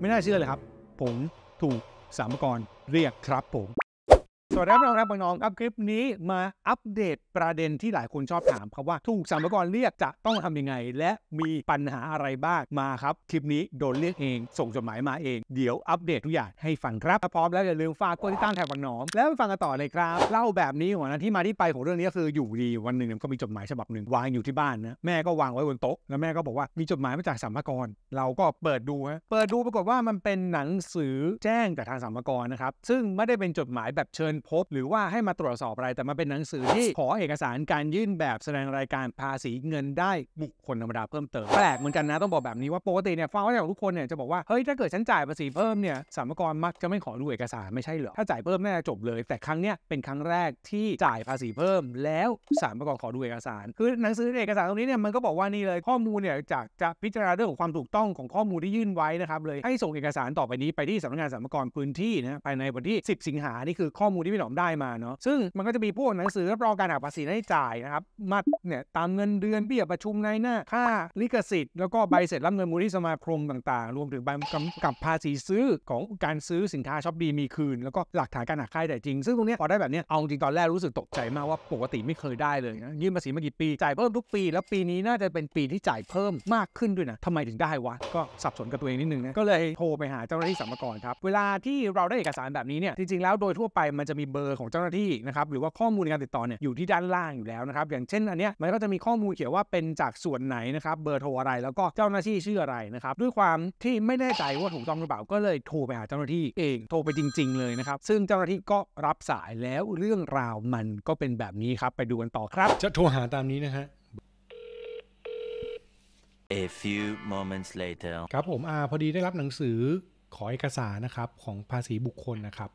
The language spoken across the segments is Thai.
ไม่น่าเชื่อเลยครับ ผมถูกสามกรเรียกครับผมวัสดีครับน้องครับน้องครับคลิปนี้มาอัปเดตประเด็นที่หลายคนชอบถามครับว่าถูกสัมภาระเรียกจะต้องทำยังไง และมีปัญหาอะไรบ้างมาครับคลิปนี้โดนเรียกเอง ส่งจดหมายมาเองเดี๋ยวอัปเดตทุกอย่างให้ฟังครับถ้าพร้อมแล้วอย่าลืมฝากกดติดตามแถบบังน้องแล้วไปฟังกันต่อเลยครับเล่าแบบนี้หัวนะที่มาที่ไปของเรื่องนี้คืออยู่ดีวันหนึ่งก็มีจดหมายฉบับหนึ่งวางอยู่ที่บ้านนะแม่ก็วางไว้บนโต๊ะแล้วแม่ก็บอกว่ามีจดหมายมาจากสัมภาระเราก็เปิดดูฮะเปิดดูปรากฏว่ามันเป็นหนังสือแจ้งจากทางสัมภาระนะครับซึ่งไม่ได้เป็นจดหมายแบบเชิญพพบหรือว่าให้มาตรวจสอบอะไรแต่มันเป็นหนังสือที่ขอเอกสารการยื่นแบบแสดงรายการภาษีเงินได้บุคคลธรรมดาเพิ่มเติม แปลกเหมือนกันนะต้องบอกแบบนี้ว่าปกติเนี่ยฟังว่าจากทุกคนเนี่ยจะบอกว่า เฮ้ยถ้าเกิดฉันจ่ายภาษีเพิ่มเนี่ยสามากรมักจะไม่ขอดูเอกสารไม่ใช่เหรอ ถ้าจ่ายเพิ่มน่าจะจบเลยแต่ครั้งเนี้ยเป็นครั้งแรกที่จ่ายภาษีเพิ่ม แล้วสามากรขอดูเอกสาร คือหนังสือเอกสารตรงนี้เนี่ยมันก็บอกว่านี่เลยข้อมูลเนี่ยจากจะพิจารณาเรื่องของความถูกต้องของข้อมูลที่ยื่นไว้นะครับเลยให้ส่งเอกสารต่อไปนี้ไปที่สำนักงานสามากรพื้นที่นะภายในวันที่ 10 สิงหานี่คือข้อมูลที่่หลอมได้มาเนาะซึ่งมันก็จะมีพวกหนังสือรับรองการหักภาษีให้จ่ายนะครับมัดเนี่ย ตามเงินเดือนเบี้ยประชุมนายหน้าค่าลิขสิทธิ์แล้วก็ใบเสร็จรับเงินมูลที่สมาคมต่างๆ รวมถึงใบกำกับภาษีซื้อของการซื้อสินค้าช้อปดีมีคืน แล้วก็หลักฐานการหักค่าแต่จริงซึ่งตรงนี้พอได้แบบนี้เอาจริงตอนแรกรู้สึกตกใจมากว่าปกติไม่เคยได้เลยนะยื่นภาษีมากี่ปี จ่ายเพิ่มทุกปี แล้วปีนี้น่าจะเป็นปีที่จ่ายเพิ่มมากขึ้นด้วยนะทำไมถึงได้วะก็สับสนกับตัวเองนิดนึงนะก็เลยโทรไปหาเจ้าหน้าที่สรรพากรครับเวลาที่เราได้เอกสารแบบนี้เนี่ยจริงๆแล้วโดยทั่วไปมันจะมีเบอร์ของเจ้าหน้าที่นะครับหรือว่าข้อมูลในการติดต่อเนี่ยอยู่ที่ด้านล่างอยู่แล้วนะครับอย่างเช่น อันเนี้ยมันก็จะมีข้อมูลเขียนว่าเป็นจากส่วนไหนนะครับ เบอร์โทรอะไรแล้วก็เจ้าหน้าที่ชื่ออะไรนะครับ ด้วยความที่ไม่แน่ใจว่าถูกต้องหรือเปล่า ก็เลยโทรไปหาเจ้าหน้าที่เองโทรไปจริง ๆ เลยนะครับซึ่งเจ้าหน้าที่ก็รับสายแล้วเรื่องราวมันก็เป็นแบบนี้ครับ ไปดูกันต่อครับ จะโทรหาตามนี้นะฮะ A few moments later ครับผมอาพอดีได้รับหนังสือขอเอกสารนะครับของภาษีบุคคลนะครับ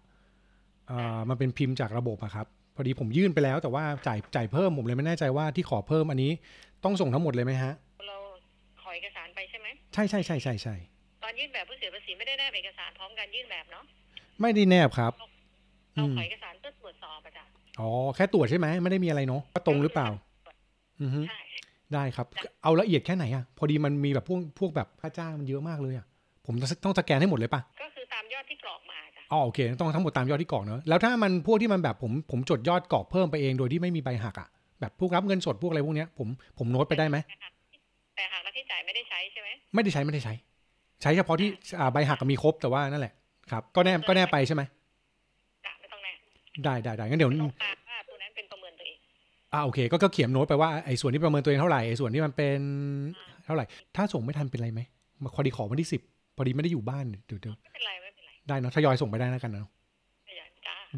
มันเป็นพิมพ์จากระบบอะครับ พอดีผมยื่นไปแล้วแต่ว่าจ่ายจ่ายเพิ่มผมเลยไม่แน่ใจว่าที่ขอเพิ่มอันนี้ ต้องส่งทั้งหมดเลยไหมฮะ เราขอเอกสารไปใช่ไหมใช่ใช่ใช่ใช่ใช่ตอนยื่นแบบผู้เสียภาษีไม่ได้แนบเอกสารพร้อมกันยื่นแบบเนาะไม่ได้แนบครับเราขอเอกสารเพื่อตรวจสอบอะจ้ะอ๋อแค่ตรวจใช่ไหมไม่ได้มีอะไรเนาะตรงหรือเปล่า อือฮึได้ครับเอาละเอียดแค่ไหนอะพอดีมันมีแบบพวกพวกแบบค่าจ้างมันเยอะมากเลยอะผมต้องสแกนให้หมดเลยปะก็อ๋อโอเคต้องทั้งหมดตามยอดที่กรอกเนอะแล้วถ้ามันพวกที่มันแบบผมผมจดยอดกรอกเพิ่มไปเองโดยที่ไม่มีใบหักอ่ะแบบพวกรับเงินสดพวกอะไรพวกเนี้ยผมผมโน้ตไปได้ไหมแต่หักแล้วที่จ่ายไม่ได้ใช้ใช่ไหมไม่ได้ใช้ไม่ได้ใช้ ใช้เฉพาะที่ใบหักมีครบแต่ว่านั่นแหละครับ ก็แน่ก็แน่ไปใช่ไหมไม่ต้องแน่ได้ได้ได้งั้นเดี๋ยวตัวนั้นเป็นประเมินตัวเองอ่าโอเคก็เขียนโน้ตไปว่าไอ้ส่วนที่ประเมินตัวเองเท่าไหร่ไอ้ส่วนที่มันเป็นเท่าไหร่ ถ้าส่งไม่ทันเป็นไรไหมพอดีขอวันที่สิบพอดีไม่ได้อยู่บ้านเดี๋ยวเดี๋ยวไม่เป็นไรได้เนาะทยอยส่งไปได้แล้วกันเนาะ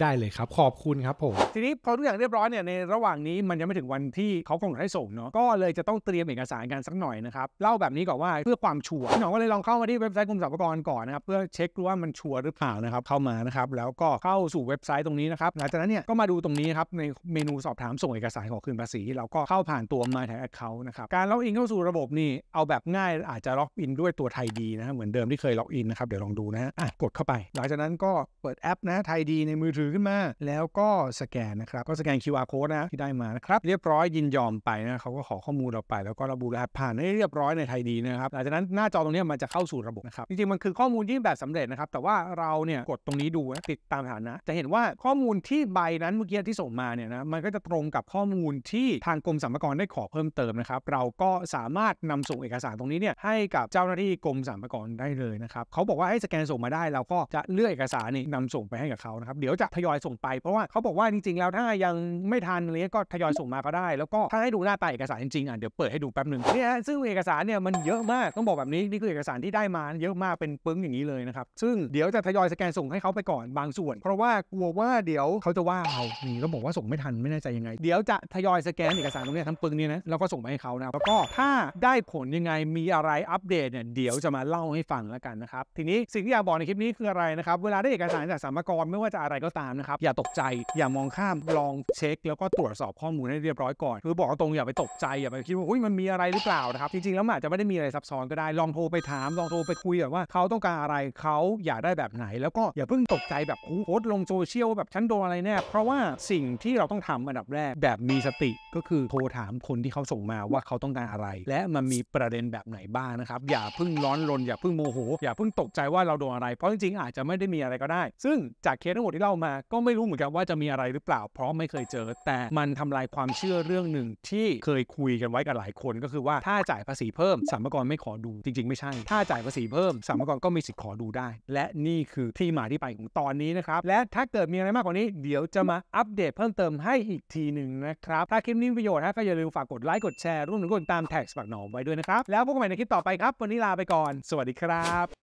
ได้เลยครับ ขอบคุณครับผมทีนี้พอทุกอย่างเรียบร้อยเนี่ยในระหว่างนี้มันยังไม่ถึงวันที่เขาคงหนให้ส่งเนาะก็เลยจะต้องเตรียมเอกสารกันสักหน่อยนะครับเล่าแบบนี้ก่อนว่าเพื่อความชัวร์พี่หนองก็เลยลองเข้ามาที่เว็บไซต์กรมสรรพากรก่อนนะครับเพื่อเช็คูว่ามันชัวร์หรือเปล่านะครับเข้ามานะครับแล้วก็เข้าสู่เว็บไซต์ตรงนี้นะครับหลังจากนั้นเนี่ยก็มาดูตรงนี้ครับในเมนูสอบถามส่งเอกสารขอคืนภาษีเราก็เข้าผ่านตัว My Tax Account นะครับการล็อกอินเข้าสู่ระบบนี่เอาแบบง่าย อาจจะล็อกอินด้วยตัวไทยดีนะเหมือนเดิมที่เคยล็อกอินนะครับเดี๋ยวลองดูนะอ่ะกดเข้าไปหลังจากนั้นก็เปิดแอปนะไทยดีในมือถือขึ้นมาแล้วก็สแกนนะครับก็สแกน QR code นะที่ได้มานะครับเรียบร้อยยินยอมไปนะเขาก็ขอข้อมูลเราไป แล้วก็ระบุรหัสผ่านให้เรียบร้อยในไทยดีนะครับหลังจากนั้นหน้าจอตรงนี้มันจะเข้าสู่ระบบนะครับจริงๆมันคือข้อมูลที่แบบสำเร็จนะครับแต่ว่าเราเนี่ยกดตรงนี้ดูติดตามฐานะ จะเห็นว่าข้อมูลที่ใบนั้นเมื่อกี้ที่ส่งมาเนี่ยนะมันก็จะตรงกับข้อมูลที่ทางกรมสรรพากรได้ขอเพิ่มเติมนะครับเราก็สามารถนำส่งเอกสารตรงนี้เนี่ยให้กับเจ้าหน้าที่กรมสรรพากรได้เลยนะครับเขาบอกว่าให้สแกนส่งมาได้เราก็จะเลือกเอกสารนี่นำส่งไปให้กับเขานะครับเดี๋ยวจะทยอยส่งไปเพราะว่าเขาบอกว่าจริงๆ แล้วถ้ายังไม่ทันอะไรก็ทยอยส่งมาก็ได้ แล้วก็ถ้าให้ดูหน้าตาเอกสารจริงๆอ่ะเดี๋ยวเปิดให้ดูแป๊บหนึ่งเนี่ยซึ่งเอกสารเนี่ยมันเยอะมากต้องบอกแบบนี้ นี่คือเอกสารที่ได้มา เยอะมากเป็นปึ้งอย่างนี้เลยนะครับซึ่งเดี๋ยวจะทยอยสแกนส่งให้เขาไปก่อนบางส่วน เพราะว่ากลัวว่าเดี๋ยวเขาจะว่าเรานี่ก็บอกว่าส่งไม่ทันไม่แน่ใจยังไงเดี๋ยวจะทยอยสแกนเอกสารตรงนี้ทั้งปึ้งนี่นะแล้วก็ส่งไปให้เขานะแล้วก็ถ้าได้ผลยังไงมีอะไรอัปเดตเนี่ยเดี๋ยวจะมาเล่าให้ฟังแล้วกันนะครับทีนี้สิ่งที่อยากบอกในคลิปนี้คืออะไรนะครับเวลาได้เอกสารจากสามกรไม่ว่าจะอะไรก็ตาามนะครับอย่าตกใจอย่ามองข้ามลองเช็ค แล้วก็ตรวจสอบข้อมูลให้เรียบร้อยก่อนคือบอกตรงอย่าไปตกใจอย่าไปคิดว่าอุ้ยมันมีอะไรหรือเปล่านะครับจริงๆแล้วอาจจะไม่ได้มีอะไรซับซ้อนก็ได้ ลองโทรไปถามลองโทรไปคุยแบบว่าเขาต้องการอะไรเขาอยากได้แบบไหน แล้วก็อย่าเพิ่งตกใจแบบโพสลงโซเชียลแบบฉันโดนอะไรแน่เพราะว่าสิ่งที่เราต้องทำอันดับแรก แบบมีสติก็คือโทรถามคนที่เขาส่งมาว่าเขาต้องการอะไร และมันมีประเด็นแบบไหนบ้างนะครับอย่าเพิ่งร้อนรนอย่าเพิ่งโมโหอย่าเพิ่งตกใจว่าเราโดนอะไรเพราะจริงๆอาจจะไม่ได้มีอะไรก็ได้ ซึ่งจากเคสทั้งหมดที่เล่ามามาก็ไม่รู้เหมือนกันว่าจะมีอะไรหรือเปล่า เพราะไม่เคยเจอ แต่มันทำลายความเชื่อเรื่องหนึ่งที่เคยคุยกันไว้กับหลายคนก็คือว่าถ้าจ่ายภาษีเพิ่มสรรพากรไม่ขอดู จริง ๆ ไม่ใช่ ถ้าจ่ายภาษีเพิ่มสรรพากรก็มีสิทธิ์ขอดูได้ และนี่คือที่มาที่ไปของตอนนี้นะครับและถ้าเกิดมีอะไรมากกว่านี้ เดี๋ยวจะมาอัปเดตเพิ่มเติมให้อีกทีหนึ่งนะครับ ถ้าคลิปนี้มีประโยชน์นะก็อย่าลืมฝากกดไลค์กดแชร์ร่วมถึงกดตามแท็กสปักหนอมไว้ด้วยนะครับแล้วพบกันใหม่ในคลิปต่อไปครับวันนี้ลาไปก่อน สวัสดีครับ